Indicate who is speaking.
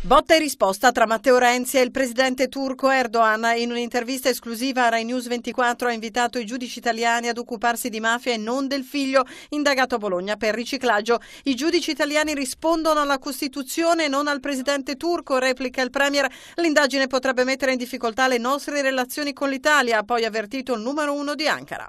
Speaker 1: Botta e risposta tra Matteo Renzi e il presidente turco Erdogan. In un'intervista esclusiva a Rai News 24 ha invitato i giudici italiani ad occuparsi di mafia e non del figlio indagato a Bologna per riciclaggio. I giudici italiani rispondono alla Costituzione e non al presidente turco, replica il Premier. L'indagine potrebbe mettere in difficoltà le nostre relazioni con l'Italia, ha poi avvertito il numero uno di Ankara.